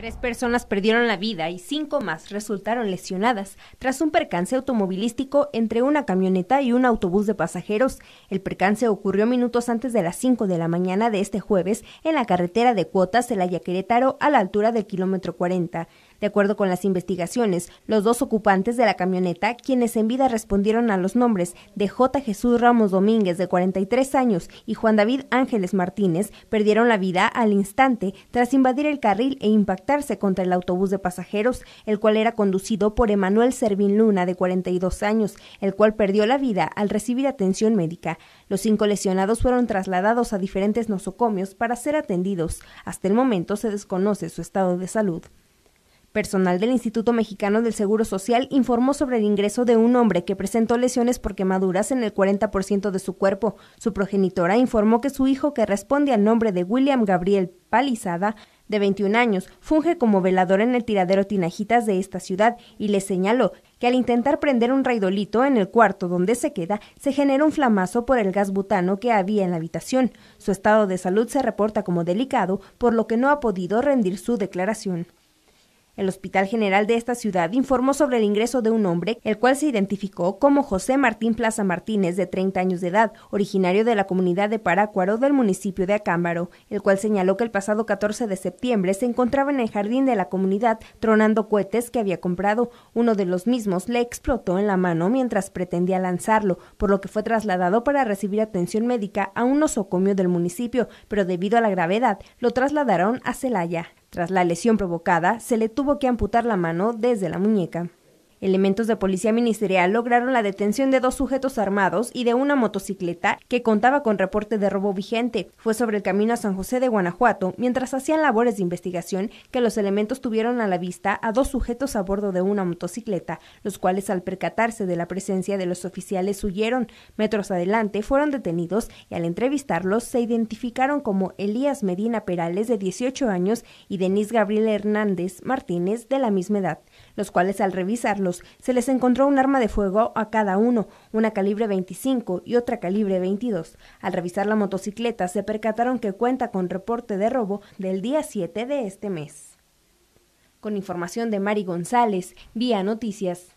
Tres personas perdieron la vida y cinco más resultaron lesionadas tras un percance automovilístico entre una camioneta y un autobús de pasajeros. El percance ocurrió minutos antes de las 5 de la mañana de este jueves en la carretera de Cuotas, el Ayaquerétaro, a la altura del kilómetro 40. De acuerdo con las investigaciones, los dos ocupantes de la camioneta, quienes en vida respondieron a los nombres de J. Jesús Ramos Domínguez, de 43 años, y Juan David Ángeles Martínez, perdieron la vida al instante tras invadir el carril e impactarse contra el autobús de pasajeros, el cual era conducido por Emanuel Servín Luna, de 42 años, el cual perdió la vida al recibir atención médica. Los cinco lesionados fueron trasladados a diferentes nosocomios para ser atendidos. Hasta el momento se desconoce su estado de salud. Personal del Instituto Mexicano del Seguro Social informó sobre el ingreso de un hombre que presentó lesiones por quemaduras en el 40% de su cuerpo. Su progenitora informó que su hijo, que responde al nombre de William Gabriel Palizada, de 21 años, funge como velador en el tiradero Tinajitas de esta ciudad y le señaló que al intentar prender un raidolito en el cuarto donde se queda, se genera un flamazo por el gas butano que había en la habitación. Su estado de salud se reporta como delicado, por lo que no ha podido rendir su declaración. El Hospital General de esta ciudad informó sobre el ingreso de un hombre, el cual se identificó como José Martín Plaza Martínez, de 30 años de edad, originario de la comunidad de Parácuaro del municipio de Acámbaro, el cual señaló que el pasado 14 de septiembre se encontraba en el jardín de la comunidad tronando cohetes que había comprado. Uno de los mismos le explotó en la mano mientras pretendía lanzarlo, por lo que fue trasladado para recibir atención médica a un nosocomio del municipio, pero debido a la gravedad lo trasladaron a Celaya. Tras la lesión provocada, se le tuvo que amputar la mano desde la muñeca. Elementos de policía ministerial lograron la detención de dos sujetos armados y de una motocicleta que contaba con reporte de robo vigente. Fue sobre el camino a San José de Guanajuato, mientras hacían labores de investigación, que los elementos tuvieron a la vista a dos sujetos a bordo de una motocicleta, los cuales al percatarse de la presencia de los oficiales huyeron. Metros adelante fueron detenidos y al entrevistarlos se identificaron como Elías Medina Perales de 18 años y Denise Gabriel Hernández Martínez de la misma edad, los cuales al revisarlos se les encontró un arma de fuego a cada uno, una calibre 25 y otra calibre 22. Al revisar la motocicleta se percataron que cuenta con reporte de robo del día 7 de este mes. Con información de Mari González, vía Noticias.